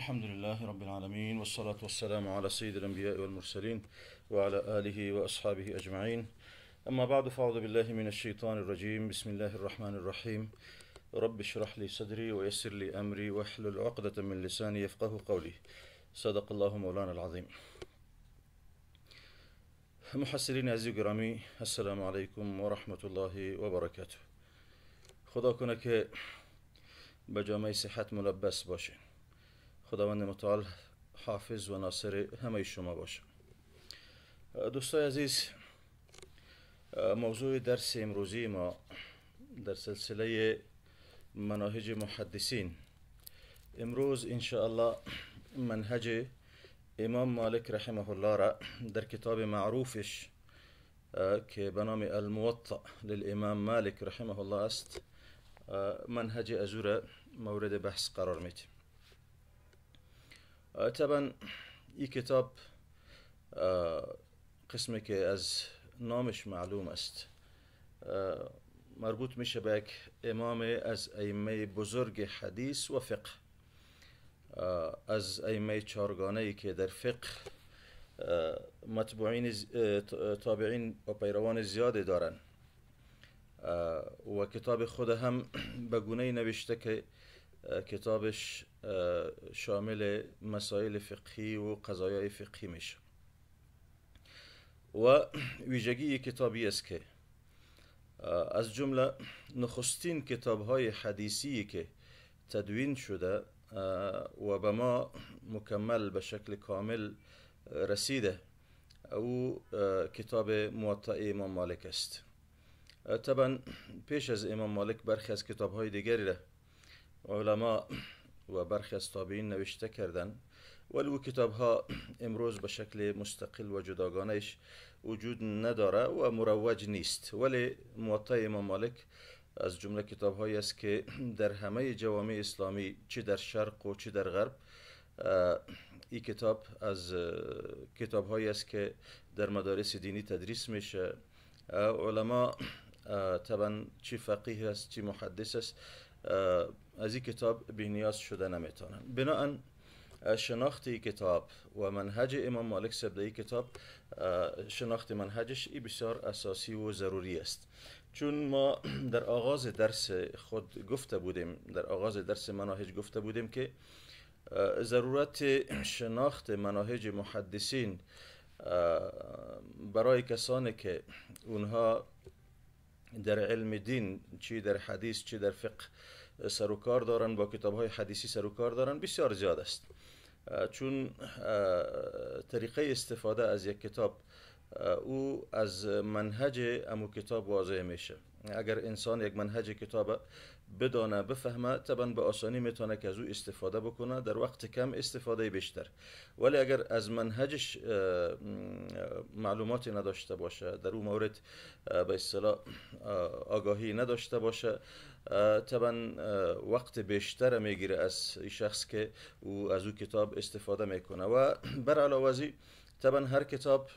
الحمد لله رب العالمين والصلاة والسلام على سيد الأنبياء والمرسلين وعلى آله وأصحابه أجمعين أما بعد فأعوذ بالله من الشيطان الرجيم بسم الله الرحمن الرحيم رب اشرح لي صدري ويسر لي أمري واحلل عقدة من لساني يفقه قولي صدق الله مولانا العظيم محسرين عزيز قرامي السلام عليكم ورحمة الله وبركاته خدا کنه که به ملبس باشين خداوند متعال حافظ و ناصر همه شما باشه دوستای عزیز موضوع درس امروزی ما در سلسله مناهج محدثین امروز ان الله منهج امام مالک رحمه الله را در کتاب معروفش که به نام الموطع للامام مالک رحمه الله است منهج ازوره مورد بحث قرار میدیم طبعا این کتاب قسمی که از نامش معلوم است مربوط میشه به یک امام از ائمه بزرگ حدیث و فقه از ائمه چارگانه ای که در فقه متبوعین تابعین و پیروان زیاده دارن و کتاب خود هم به گونه نوشته که کتابش شامل مسائل فقهی و قضایای فقهی میشه و ویژگی کتابی است که از جمله نخستین کتاب های حدیثی که تدوین شده و به ما مکمل به شکل کامل رسیده او کتاب موطع امام مالک است طبعا پیش از امام مالک برخی از کتاب های دیگری را علما و برخی از تابعین نوشته کردن ولی او کتاب ها امروز به شکل مستقل و جداگانش وجود نداره و مروج نیست ولی موطع امام مالک از جمله کتاب هایی است که در همه جوامع اسلامی چه در شرق و چه در غرب این کتاب از کتاب هایی است که در مدارس دینی تدریس میشه علما طبعا چی فقیه است چی محدث است از این کتاب نیاز شده نمیتونن بناهن شناخت کتاب و منهج امام مالک ای کتاب شناخت منهجش ای بسیار اساسی و ضروری است چون ما در آغاز درس خود گفته بودیم در آغاز درس مناهج گفته بودیم که ضرورت شناخت مناهج محدثین برای کسانی که اونها در علم دین چی در حدیث چی در فقه سر کار دارن با کتاب های حدیثی سر دارن بسیار زیاد است چون طریقه استفاده از یک کتاب او از منهج امو کتاب واضح میشه اگر انسان یک منهج کتاب بدانه بفهمه طبعا به آسانی میتونه که از او استفاده بکنه در وقت کم استفاده بیشتر ولی اگر از منهجش معلوماتی نداشته باشه در او مورد به اصطلاح آگاهی نداشته باشه طبعا وقت بیشتر میگیره از شخص که او از او کتاب استفاده میکنه و بر علاوه طبعا هر کتاب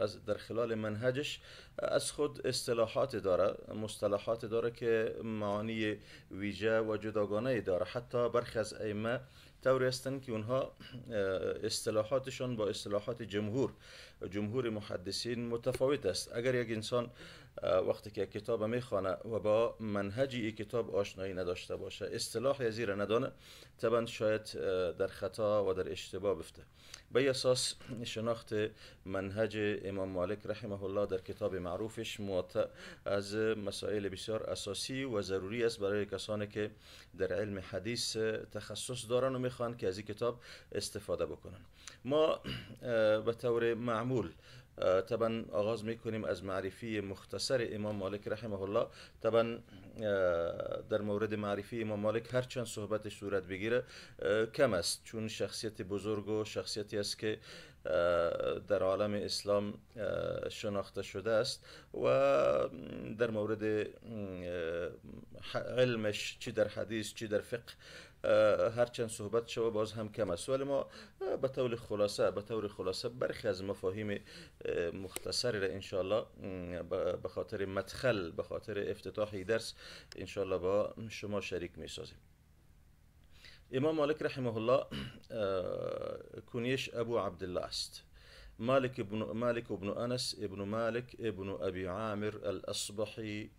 از در خلال منهجش از خود اصطلاحات داره مصطلحات داره که معانی ویژه و جداگانه داره حتی برخی از ائمه طوری هستند که اونها اصطلاحاتشون با اصطلاحات جمهور جمهور محدثین متفاوت است اگر یک انسان وقتی که کتاب میخوانه و با منهجی ای کتاب آشنایی نداشته باشه اصطلاح زیر ندانه طبعا شاید در خطا و در اشتباه بفته به اساس شناخت منهج امام مالک رحمه الله در کتاب معروفش از مسائل بسیار اساسی و ضروری است برای کسانی که در علم حدیث تخصص دارن و میخوان که از این کتاب استفاده بکنن ما به طور معمول طبعا آغاز میکنیم از معرفی مختصر امام مالک رحمه الله طبعا در مورد معرفی امام مالک هرچند صحبت صورت بگیره کم است چون شخصیت بزرگ و شخصیتی است که در عالم اسلام شناخته شده است و در مورد علمش چی در حدیث چی در فقه هر هرچند صحبت شو باز هم کم است ولی ما به طور خلاصه به طور خلاصه برخی از مفاهیم مختصری را انشالله به خاطر مدخل به خاطر افتتاح درس انشالله با شما شریک می سازیم امام مالک رحمه الله کنیش ابو عبدالله است مالک ابن مالک ابن انس ابن مالک ابن ابی عامر الاصبحی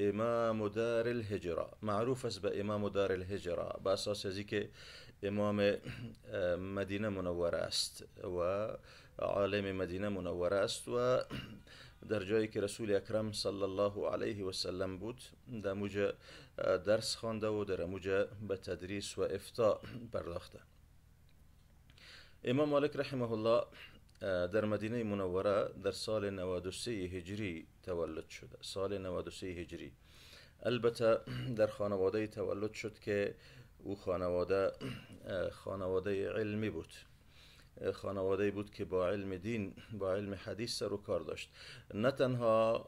امام دار الهجره معروف است به امام دار الهجره به اساس از که امام مدینه منوره است و عالم مدینه منوره است و در جایی که رسول اکرم صلی الله علیه و سلم بود در موجه درس خوانده و در موجه به تدریس و افتاء پرداخته امام مالک رحمه الله در مدینه منوره در سال 93 هجری تولد شد سال 93 هجری البته در خانواده تولد شد که او خانواده خانواده علمی بود خانواده بود که با علم دین با علم حدیث سر و کار داشت نه تنها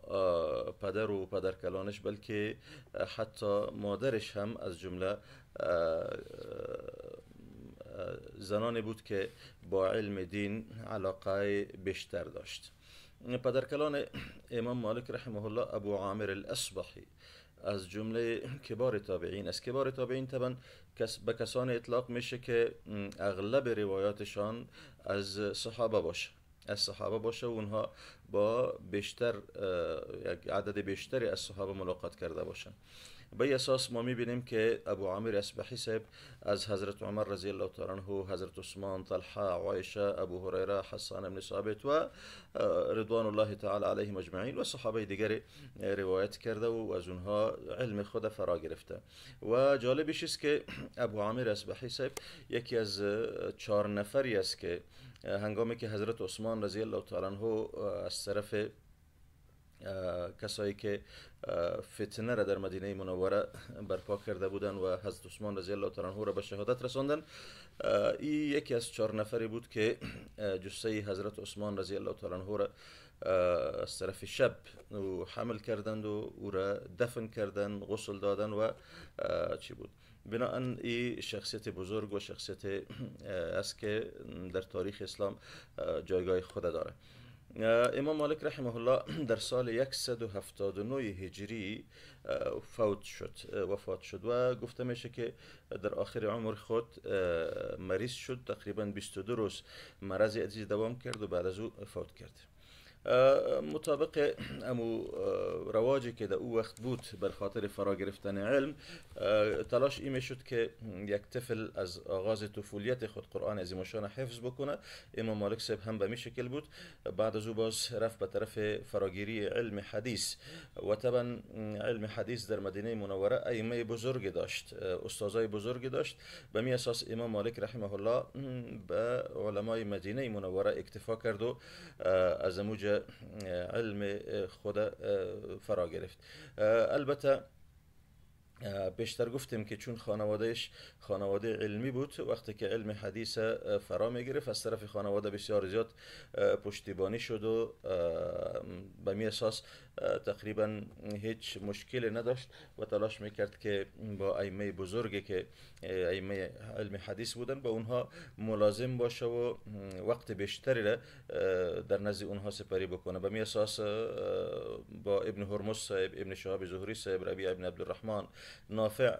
پدر و پدر کلانش بلکه حتی مادرش هم از جمله زنانی بود که با علم دین علاقه بیشتر داشت کلان امام مالک رحمه الله ابو عامر الاسبحی از جمله کبار تابعین از کبار تابعین طبعا کس به کسان اطلاق میشه که اغلب روایاتشان از صحابه باشه از صحابه باشه و اونها با بیشتر یک عدد بیشتری از صحابه ملاقات کرده باشن به اساس ما میبینیم که ابو عامر اسبحی صاحب از حضرت عمر رضی الله تعالی عنه حضرت عثمان طلحه عایشه ابو هریره حسان بن ثابت و آه، رضوان الله تعالی علیهم اجمعین و صحابه دیگری آه، روایت کرده و از اونها علم خود فرا گرفته و جالبش است که ابو عامر اسبحی صاحب یکی از آه، چهار نفری است که هنگامی که حضرت عثمان رضی الله تعالی عنه از طرف کسایی که فتنه را در مدینه منوره برپا کرده بودن و حضرت عثمان رضی الله تعالی عنه را به شهادت رساندن این یکی از چهار نفری بود که جثه حضرت عثمان رضی الله تعالی عنه را از طرف شب حمل کردند و او را دفن کردند غسل دادن و چی بود بنا این شخصیت بزرگ و شخصیت است که در تاریخ اسلام جایگاه خود داره امام مالک رحمه الله در سال 179 هجری فوت شد وفات شد و گفته میشه که در آخر عمر خود مریض شد تقریبا 22 روز مرض عزیز دوام کرد و بعد از او فوت کرد مطابق امو رواجی که در او وقت بود بر خاطر فرا گرفتن علم تلاش ایمه شد که یک طفل از آغاز طفولیت خود قرآن از حفظ بکنه امام مالک صاحب هم به می شکل بود بعد از او باز رفت به طرف فراگیری علم حدیث و طبعا علم حدیث در مدینه منوره ایمه بزرگ داشت استادای بزرگ داشت به می اساس امام مالک رحمه الله به علمای مدینه منوره اکتفا کرد و از علم خدا اه، فرا گرفت اه، البته بیشتر گفتیم که چون خانوادهش خانواده علمی بود وقتی که علم حدیث فرا می گرفت از طرف خانواده بسیار زیاد پشتیبانی شد و به می اساس تقریبا هیچ مشکلی نداشت و تلاش میکرد که با ائمه بزرگی که ائمه علم حدیث بودن با اونها ملازم باشه و وقت بیشتری را در نزد اونها سپری بکنه به می اساس با ابن هرمز صاحب ابن شهاب زهری صاحب ربیع ابن عبدالرحمن نافع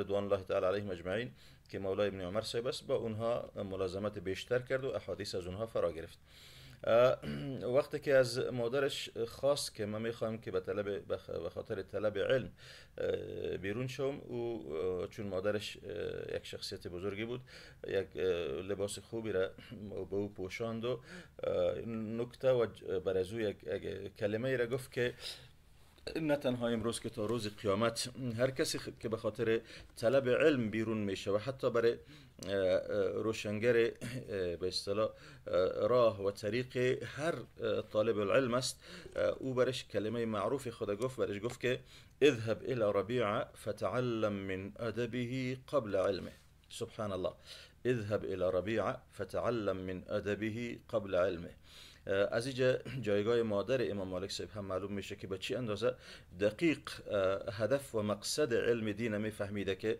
رضوان الله تعالی علیه مجمعین که مولای ابن عمر صاحب است با اونها ملازمت بیشتر کرد و احادیث از اونها فرا گرفت وقتی که از مادرش خواست که ما میخوام که به طلب به خاطر طلب علم بیرون شوم او چون مادرش یک شخصیت بزرگی بود یک لباس خوبی را به او پوشاند و نکته و برای یک کلمه را گفت که نه تنها امروز که تا روز قیامت هر کسی که به خاطر طلب علم بیرون میشه و حتی برای اه، اه، روشنگر اه، به اصطلاح راه و طریق هر طالب العلم است او برش کلمه معروف خدا گفت برش گفت که اذهب الى ربیع فتعلم من ادبه قبل علمه سبحان الله اذهب الى ربیع فتعلم من ادبه قبل علمه از اینجا جایگاه مادر امام مالک صاحب هم معلوم میشه که به چی اندازه دقیق هدف و مقصد علم دین فهمیده که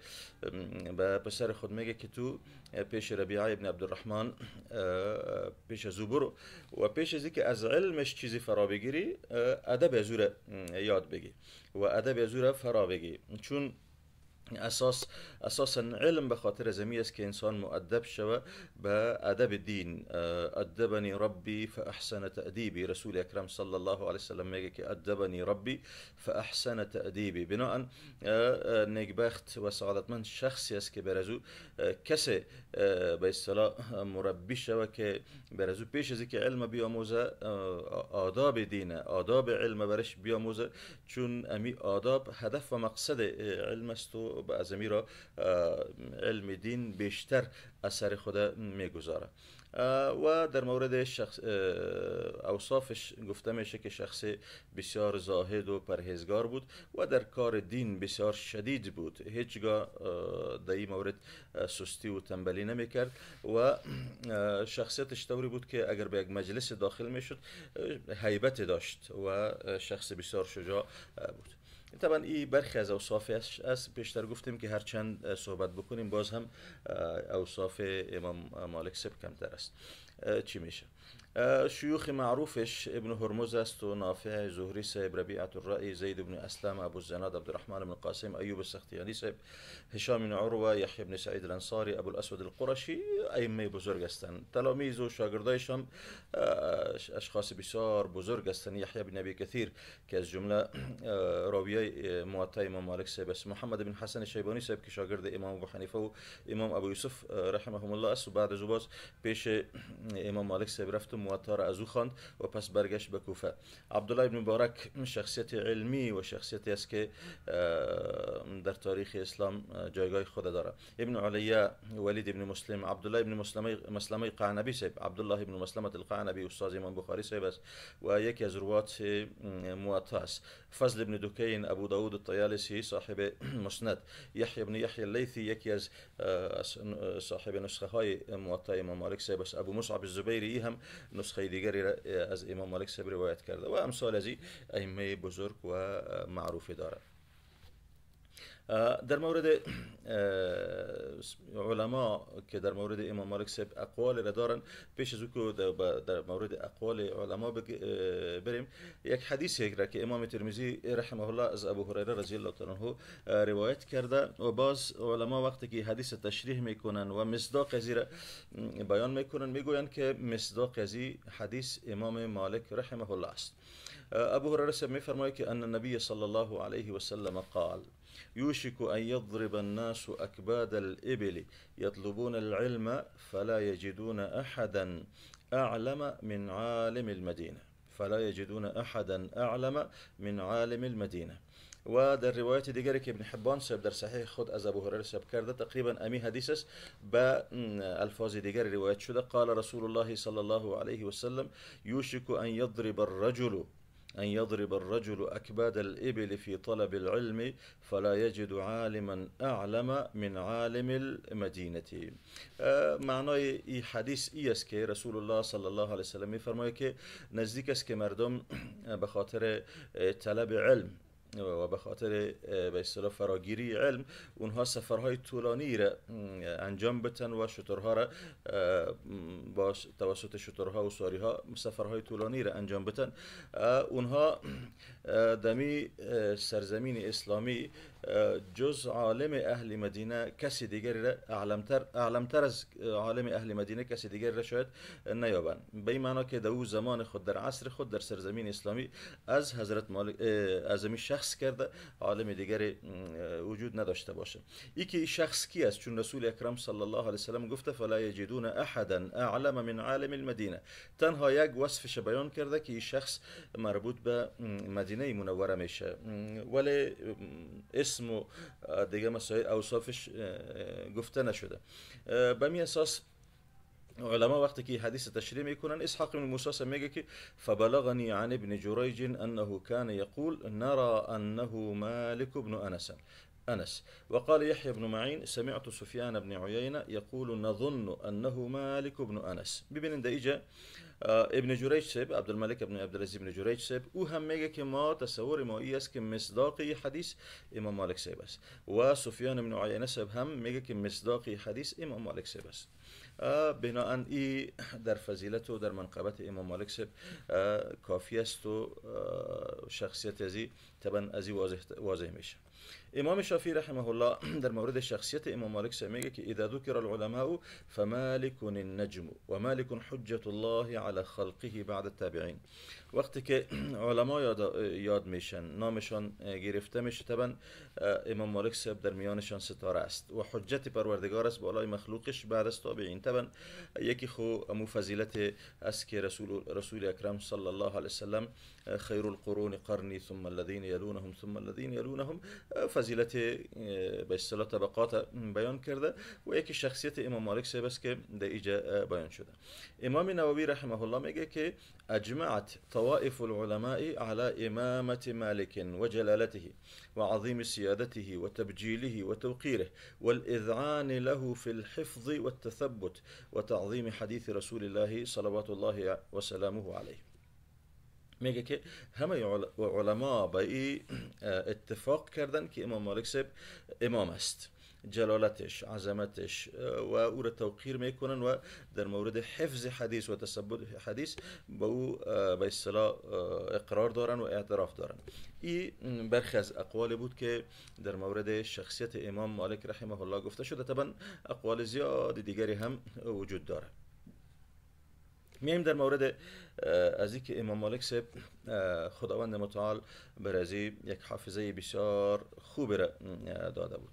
به پسر خود میگه که تو پیش ربیعه ابن عبد الرحمن پیش از برو و پیش از که از علمش چیزی فرا بگیری ادب از یاد بگی و ادب از فرا بگی چون اساس اساسا علم بخاطر خاطر زمین است که انسان مؤدب شوه به آه، ادب دین ادبنی ربی فاحسن تادیبی رسول اکرم صلی الله علیه وسلم میگه که ادبنی ربی فاحسن تادیبی بناء آه، آه، نگبخت و من شخصی است که برزو کسی به اصطلاح مربی شوه که برزو پیش از علم بیاموزه آداب دینه آداب علم برش بیاموزه چون امی آداب هدف و مقصد علم است و به ازمی را علم دین بیشتر اثر خود میگذاره و در مورد شخص اوصافش گفته میشه که شخص بسیار زاهد و پرهیزگار بود و در کار دین بسیار شدید بود هیچگاه در این مورد سستی و تنبلی نمیکرد و شخصیتش طوری بود که اگر به یک مجلس داخل میشد شد داشت و شخص بسیار شجاع بود طبعا این برخی از اوصاف است پیشتر گفتیم که هر چند صحبت بکنیم باز هم اوصاف امام مالک سب کمتر است چی میشه آه، شيوخي معروفش ابن استو نافع زهري سيب ربيعة الرأي زيد بن أسلام أبو الزناد عبد الرحمن بن قاسم أيوب السختياني سيب هشام بن عروة يحيى بن سعيد الأنصاري أبو الأسود القرشي أي مي تلاميذ و شاگردایشان آه، أشخاص بسار بزرگستن يحيى بن أبي كثير كاز جملة آه، راوية موطا إمام مالك سيب محمد بن حسن الشيباني سيب كشاقرد إمام أبو حنيفة إمام أبو يوسف رحمهم الله أسو بعد زباز بيش إمام مالك سيب رفت رفتم وطار و پس برگشت به کوفه عبدالله ابن مبارک شخصیت علمی و شخصیتی است که اه، در تاریخ اسلام اه، جایگاه خود داره ابن علیه ولید ابن مسلم عبدالله ابن مسلمه مسلمه قعنبی صاحب عبدالله ابن مسلمه القعنبی استاد امام بخاری صاحب است و یکی از روات اه، موطا است فضل ابن دوکین ابو داود الطیالسی صاحب مسند یحیی ابن یحیی اللیثی یکی از صاحب نسخه های موطا امام مالک صاحب است ابو مصعب الزبیری هم نسخه دیگری از امام مالک صبر روایت کرده و امثال از این ائمه بزرگ و معروف دارد در مورد علما که در مورد امام مالک صاحب اقوال را دارن پیش از که در مورد اقوال علما بریم یک حدیثی را که امام ترمیزی رحمه الله از ابو هریره رضی الله تعالی روایت کرده و باز علما وقتی که حدیث تشریح میکنن و مصداق از بیان میکنن میگویند که مصداق از حدیث امام مالک رحمه الله است ابو هریره صاحب میفرماید که ان النبی صلی الله علیه و سلم قال يوشك أن يضرب الناس أكباد الإبل يطلبون العلم فلا يجدون أحدا أعلم من عالم المدينة فلا يجدون أحدا أعلم من عالم المدينة و در روایت دیگری که ابن حبان صاحب در صحیح خود از ابو هريره ثبت کرده تقریبا امی حدیث است با الفاظ دیگری روایت شده قال رسول الله صلی الله علیه وسلم يوشك ان یضرب الرجل أن يضرب الرجل أكباد الإبل في طلب العلم فلا يجد عالما أعلم من عالم المدينة آه، معنى ای حدیث ای است رسول الله صلى الله عليه وسلم سلم كي نزدك اسكي مردم آه، بخاطر آه، طلب علم و به خاطر به اصطلاح فراگیری علم اونها سفرهای طولانی را انجام بتن و شترها را با توسط شترها و ساریها سفرهای طولانی را انجام بتن اونها دمی سرزمین اسلامی جوز عالم اهل مدينه کسی دیگر را اعلام تر از آه، عالم اهل مدینه کسی دیگر را شاید آه، نیابن به این معنا که در او زمان خود در عصر خود در سرزمین اسلامی از حضرت مالک از آه، شخص کرده عالم دیگری وجود نداشته باشه ای که شخص کی است چون رسول اکرم صلی الله علیه وسلم گفته فلا یجدون احدا اعلم من عالم المدینه تنها یک وصف بیان کرده که این شخص مربوط به مدینه منوره میشه ولی و آه، دیگه مسائل اوصافش آه، آه، گفته نشده به می اساس علما وقتی که حدیث تشریح میکنن اسحاق بن موسی میگه که فبلغني عن ابن جريج انه كان يقول نرى انه مالك بن انس أنس وقال يحيى بن معين سمعت سفيان بن عيينة يقول نظن أنه مالك بن أنس ببين إن دائجة آه، ابن جريج سيب عبد الملك بن ابن العزيز بن جريج سيب وهم ميجا كما تصور ما إياس است که امام مالك سيبس وسفيان بن عيينة سيب هم ميجا مصداقي حديث امام مالك سيبس آه، بناء اي ای در فضیلت و در منقبت امام مالک سب کافی آه، است و شخصیت ازی طبعا ازی واضح, واضح میشه إمام الشافعي رحمه الله در مورد شخصية إمام مالك سميك إذا ذكر العلماء فمالك النجم ومالك حجة الله على خلقه بعد التابعين وقتی که علما یاد, یاد میشن نامشان اه، گرفته میشه طبعا اه، امام مالک صاحب در میانشان ستاره است و حجت پروردگار است بالای مخلوقش بعد از تابعین طبعا یکی خو امو فضیلت است که رسول, رسول اکرم صلی الله علیه وسلم اه، خیر القرون قرنی ثم الذين يلونهم ثم الذين يلونهم فضیلت به اصطلاح آه، طبقات بیان کرده و یکی شخصیت امام مالک سه است که در ایجا آه، بیان شده امام نووی رحمه الله میگه که اجمعت طوائف العلماء على امامت مالک و جلالته و عظیم سیادته و تبجیله و توقیره والاذعان له في الحفظ والتثبت وتعظيم حديث رسول الله صلوات الله وسلامه عليه میگه که همه علما به این اتفاق کردن که امام مالک صاحب امام است جلالتش عظمتش و او را توقیر میکنن و در مورد حفظ حدیث و تثبت حدیث با او به اصطلاح اقرار دارن و اعتراف دارن این برخی از اقوال بود که در مورد شخصیت امام مالک رحمه الله گفته شده طبعا اقوال زیاد دیگری هم وجود داره میایم در مورد از اینکه امام مالک صاحب خداوند متعال برازی یک حافظه بسیار خوب را داده بود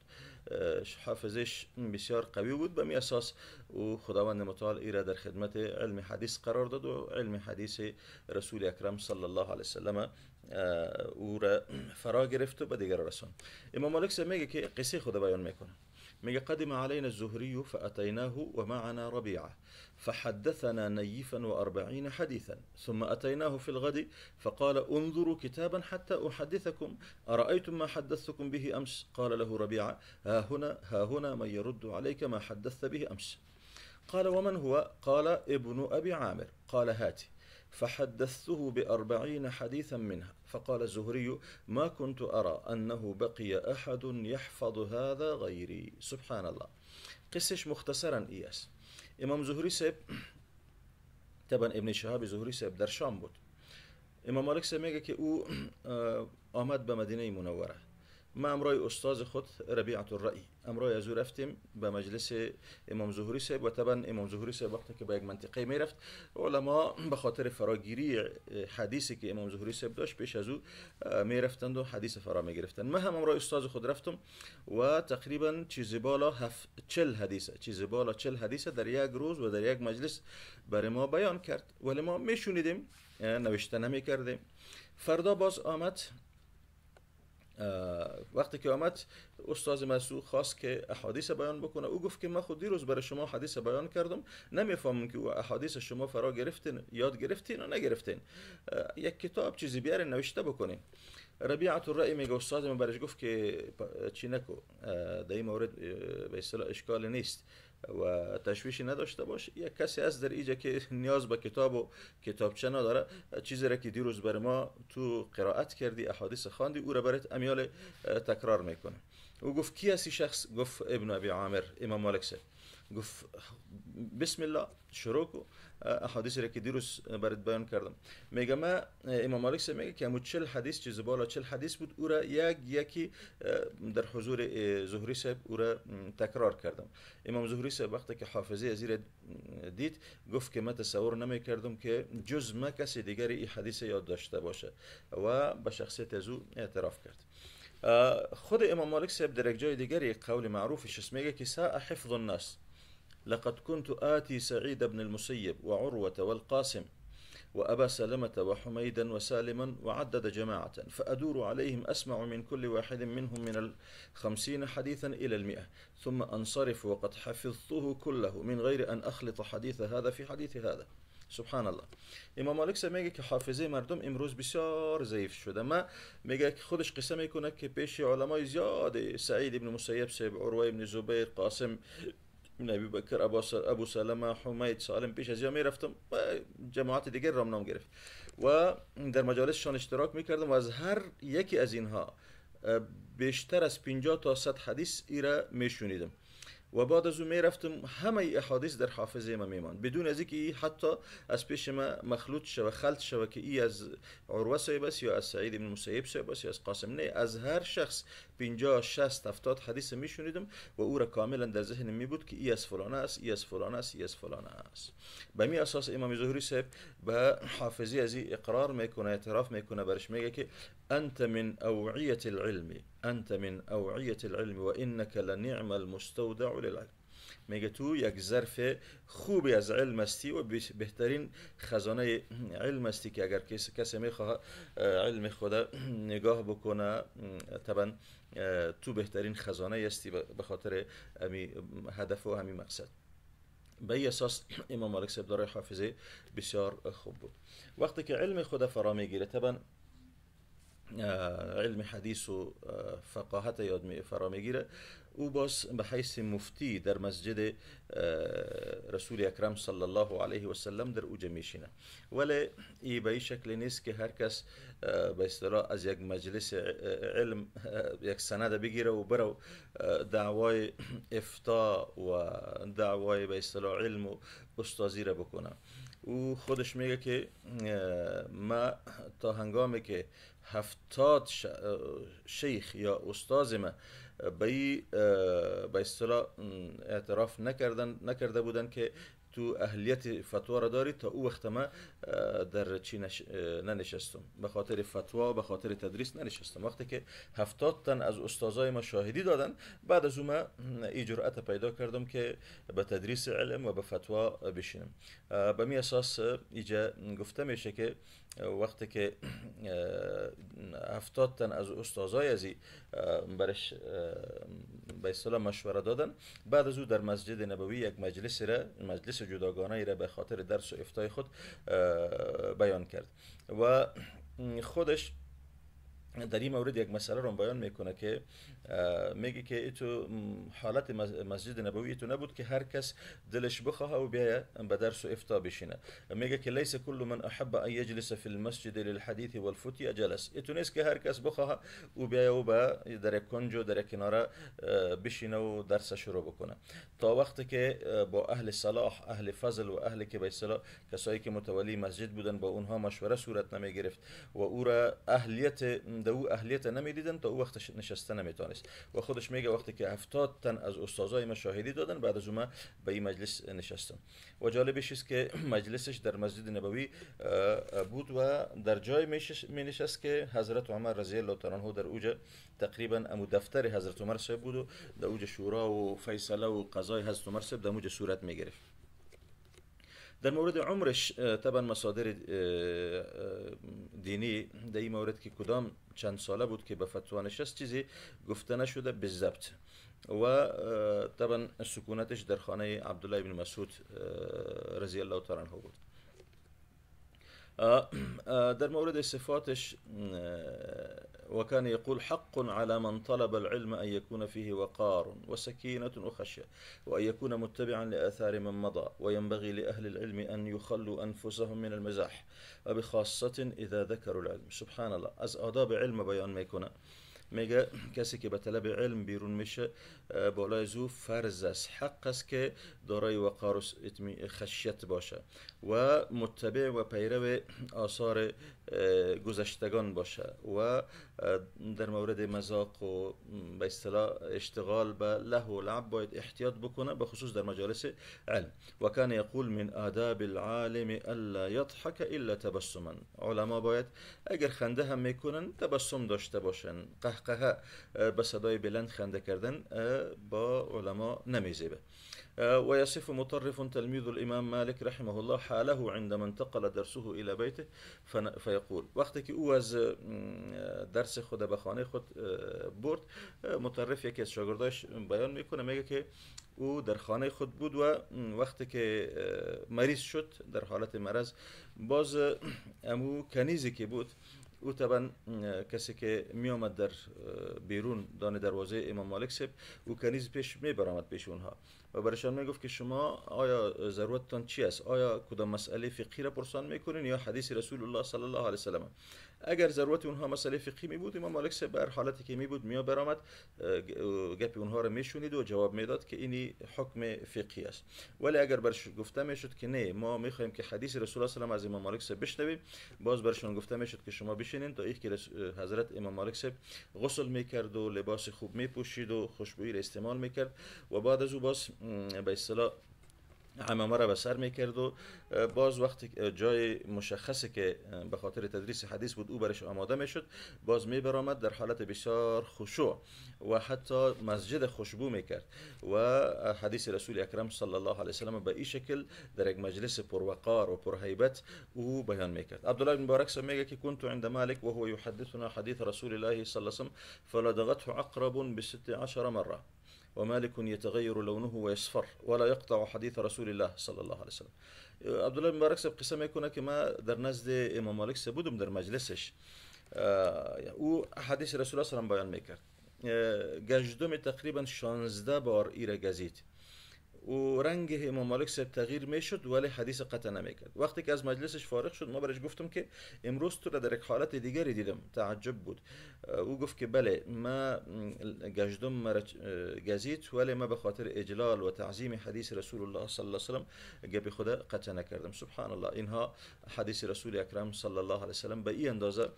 حافظش بسیار قوی بود به می اساس او خداوند متعال را در خدمت علم حدیث قرار داد و علم حدیث رسول اکرم صلی الله علیه وسلم او را فرا گرفت و به دیگر رسان امام مالک میگه که قصه خود بیان میکنه من قدم علينا الزهري فأتيناه ومعنا ربيعة فحدثنا نيفا وأربعين حديثا ثم أتيناه في الغد فقال انظروا كتابا حتى أحدثكم أرأيتم ما حدثتكم به أمس قال له ربيعة ها هنا, ها هنا من يرد عليك ما حدثت به أمس قال ومن هو قال ابن أبي عامر قال هاتي فحدثته بأربعين حديثا منها فقال الزهري ما كنت أرى أنه بقي أحد يحفظ هذا غيري سبحان الله قصش مختصرا إياس إمام زهري سيب طبعا ابن شهاب زهري سيب در شام بود امام مالك سيب میگه كي او آه، آمد بمدينة منوره ما امرای استاد خود ربیعت الرئی امرای از او رفتیم به مجلس امام زهوری صاحب و طبعا امام زهوری صاحب وقتی که به یک منطقه می رفت علما به خاطر فراگیری حدیثی که امام زهوری صاحب داشت پیش از او می رفتند و حدیث فرا می گرفتند من هم امرای استاد خود رفتم و تقریبا چیز بالا 40 حدیث چیز بالا چل حدیث در یک روز و در یک مجلس بر ما بیان کرد ولی ما می شنیدیم نوشته نمی کردیم فردا باز آمد وقتی که آمد استاد مسوخ خواست که احادیث بیان بکنه او گفت که من خود دیروز برای شما حدیث بیان کردم نمیفهمم که او احادیث شما فرا گرفتین یاد گرفتین و نگرفتین یک کتاب چیزی بیاره نوشته بکنین ربیعت الرای میگه استاد من برش گفت که چی نکو در این مورد به اصطلاح اشکال نیست و تشویشی نداشته باش یک کسی هست در اینجا که نیاز به کتاب و کتابچه نداره چیزی را که دیروز بر ما تو قرائت کردی احادیث خواندی او را برات امیال تکرار میکنه او گفت کی هستی شخص گفت ابن ابی عامر امام مالک گفت بسم الله شروع کو حدیث را که دیروز برات بیان کردم میگه ما امام مالک میگه که امو چل حدیث چیز بالا چل حدیث بود او را یک یکی در حضور زهری صاحب او را تکرار کردم امام زهری صاحب وقتی که حافظه از دید گفت که من تصور نمی کردم که جز ما کسی دیگری این حدیث یاد داشته باشه و به شخصیت از او اعتراف کرد خود امام مالک صاحب در یک جای دیگری قول معروفش میگه که سا حفظ الناس لقد كنت آتي سعيد بن المسيب وعروة والقاسم وأبا سلمة وحميدا وسالما وعدد جماعة فأدور عليهم أسمع من كل واحد منهم من الخمسين حديثا إلى المئة ثم أنصرف وقد حفظته كله من غير أن أخلط حديث هذا في حديث هذا سبحان الله امام مالک سه میگه که حافظه مردم امروز بسیار ضعیف شده ما میگه که خودش قصه میکنه که پیش علمای زیاد سعید ابن مسیب سیب عروه ابن زبیر قاسم من ابی بکر ابو سلمه حمید سالم پیش از یا رفتم و جماعت دیگر رام نام گرفت و در مجالسشان اشتراک میکردم و از هر یکی از اینها بیشتر از 50 تا 100 حدیث می شونیدم و بعد از او رفتم همه احادیث در حافظه ما میمان بدون از اینکه حتی از پیش ما مخلوط شوه خلط شوه که ای از عروه صاحب یا از سعید بن مسیب صاحب یا از قاسم نه از هر شخص 50 60 70 حدیث میشنیدم و او را کاملا در ذهن می بود که ای از فلانه است ای از فلانه است ای از فلانه است به می اساس امام زهری صاحب به حافظی از اقرار میکنه اعتراف میکنه برش میگه که انت من اوعیه العلم انت من اوعیه العلم و انک لنعم المستودع للعلم میگه تو یک ظرف خوبی از علم استی و بهترین خزانه علم استی که اگر کسی کسی میخواه علم خدا نگاه بکنه طبعا تو بهترین خزانه هستی به خاطر امی هدف و همین مقصد به این اساس امام مالک صاحب داره حافظه بسیار خوب بود وقتی که علم خدا فرا میگیره طبعا علم حدیث و فقاهت یاد می فرا میگیره او باز به حیث مفتی در مسجد رسول اکرم صلی الله علیه و سلم در اوج میشینه ولی ای به این شکل نیست که هر کس به اصطلاح از یک مجلس علم یک سند بگیره و برو دعوای افتا و دعوای به اصطلاح علم و استازی را بکنه او خودش میگه که ما تا هنگامی که هفتاد شیخ یا استاز ما به اصطلاح اعتراف نکردن نکرده بودن که تو اهلیت فتوا را داری تا او وقت ما در چی ننشستم به خاطر فتوا به خاطر تدریس ننشستم وقتی که هفتاد تن از استادای ما شاهدی دادن بعد از اون این جرأت پیدا کردم که به تدریس علم و به فتوا بشینم به می اساس اینجا گفته میشه که وقتی که هفتاد تن از استادای ازی برش به اصطلاح مشوره دادن بعد از او در مسجد نبوی یک مجلس را مجلس جداگانه ای را به خاطر درس و افتای خود بیان کرد و خودش در این مورد یک مسئله رو بیان میکنه که اه، میگه که ایتو حالت مسجد نبوی تو نبود که هر کس دلش بخواه و بیاید به درس و افتا بشینه میگه که لیس کل من احب ان یجلس فی المسجد للحدیث والفتیه جلس ایتو نیست که هر کس بخواه و بیاید و با در کنج و در کناره اه، بشینه و درس شروع بکنه تا وقتی که اه، با اهل صلاح اهل فضل و اهل که به صلاح کسایی که متولی مسجد بودن با اونها مشوره صورت نمی گرفت و او را اهلیت به او اهلیت نمیدیدن تا او وقت نشسته نمیتونست و خودش میگه وقتی که هفتاد تن از استادای ما شاهدی دادن بعد از اون به این مجلس نشستم و جالبش است که مجلسش در مسجد نبوی بود و در جای می نشست که حضرت عمر رضی الله تعالی عنه در اوج تقریبا امو دفتر حضرت عمر صاحب بود و در اوج شورا و فیصله و قضای حضرت عمر صاحب در اوج صورت می گرفت در مورد عمرش طبعا مصادر دینی در این مورد که کدام چند ساله بود که به فتوا نشست چیزی گفته نشده به ضبط و طبعا سکونتش در خانه عبدالله ابن مسعود رضی الله تعالی بود آه، آه، در مورد صفاتش آه، وكان يقول حق على من طلب العلم أن يكون فيه وقار وسكينة وخشية وأن يكون متبعا لآثار من مضى وينبغي لأهل العلم أن يخلوا أنفسهم من المزاح وبخاصة إذا ذكروا العلم سبحان الله از آداب علم بيان يكون میگه کسی که به طلب علم بیرون میشه بالای زو فرض است حق است که دارای وقار و خشیت باشه و متبع و پیرو آثار گذشتگان باشه و در مورد مذاق و به اصطلاح اشتغال به له و لعب باید احتیاط بکنه به خصوص در مجالس علم و کان یقول من آداب العالم الا یضحک الا تبسما علما باید اگر خنده هم میکنن تبسم داشته باشن قهقه به صدای بلند خنده کردن با علما نمیزیبه آه، ويصف مطرف تلميذ الإمام مالك رحمه الله حاله عندما انتقل درسه إلى بيته فيقول وقتی که او آه، درس خود بخانه خانه خود آه، برد مطرف یکی از شاگرداش بیان میکنه میگه که او در خانه خود بود و وقتی که مریض شد در حالت مرض باز امو کنیزی که بود که می آمد در بیرون دانه دروازه امام مالک سب کنیز پیش می برامد پیش اونها و می گفت که شما آیا ضرورتتان چی است آیا کدام مسئله فقی را پرسان میکنین یا حدیث رسول الله صلی الله علیه وسلم اگر ضرورت اونها مسئله فقی می بود امام مالک سب بر حالتی که می بود می برامد گپ اونها را شونید و جواب میداد که اینی حکم فقی است ولی اگر برش گفته میشد که نه ما میخوایم که حدیث رسول الله صلی الله علیه وسلم از امام مالک سب بشنویم باز برشان گفته میشد که شما تا ایک که حضرت امام مالک صاحب غسل میکرد و لباس خوب میپوشید و خوشبوی را استعمال میکرد و بعد از او باز به اصطلاح همه را به سر کرد و باز وقتی جای مشخصی که به خاطر تدریس حدیث بود او برش آماده شد باز میبرامد در حالت بسیار خشوع و حتی مسجد خوشبو کرد و حدیث رسول اکرم صلی الله علیه وسلم به این شکل در یک مجلس پروقار و پرهیبت او بیان میکرد عبدالله بن مبارک سم میگه که کنت عند مالک وهو یحدثنا حدیث رسول الله صلی الله علیه وسلم فلدغته عقرب بست عشر مره ومالك يتغير لونه ويصفر ولا يقطع حديث رسول الله صلى الله عليه وسلم عبد الله مبارك سب قسم يكون كما در نزد امام مالك سبودم در مجلسش او آه، حديث رسول الله صلى الله عليه وسلم بيان ميكرد آه، گشتم تقريبا 16 بار ايره گزید و رنگ ممالک مالک تغییر میشد ولی حدیث قطع نمیکرد وقتی که از مجلسش فارغ شد ما برش گفتم که امروز تو را در یک حالت دیگری دیدم تعجب بود او گفت که بله ما گجدم مرا گزید ولی ما به خاطر اجلال و تعظیم حدیث رسول الله صلی الله علیه و گپ خدا قطع نکردم سبحان الله اینها حدیث رسول اکرم صلی الله علیه و به این اندازه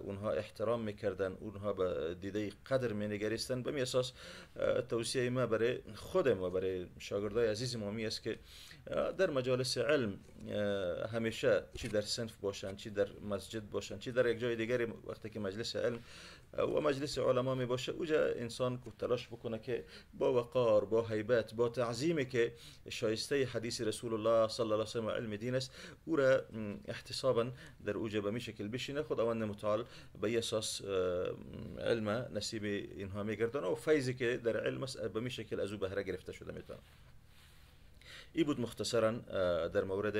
اونها احترام میکردن اونها به دیده قدر نگریستن به اساس توصیه ما برای خودم و برای شاگردای عزیز ما است که در مجالس علم همیشه چی در سنف باشند چی در مسجد باشند چی در یک جای دیگری وقتی که مجلس علم و مجلس علما می باشه اوجا انسان تلاش بکنه که با وقار با حیبت، با تعظیم که شایسته حدیث رسول الله صلی الله علیه و علم دین است او را احتسابا در اوجا به شکل بشینه خداوند متعال به اساس علم نصیب اینها گردن و فیضی که در علم است به شکل از او بهره گرفته شده میتونه ای بود مختصرا آه، در مورد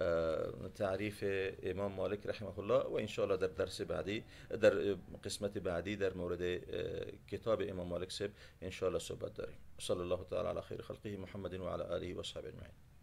آه، تعریف امام مالک رحمه الله و الله در درس بعدی در قسمت بعدی در مورد آه، کتاب امام مالک سب الله صحبت داریم صلی الله تعالی علی خیر خلقه محمد و علی آله و اصحابه اجمعین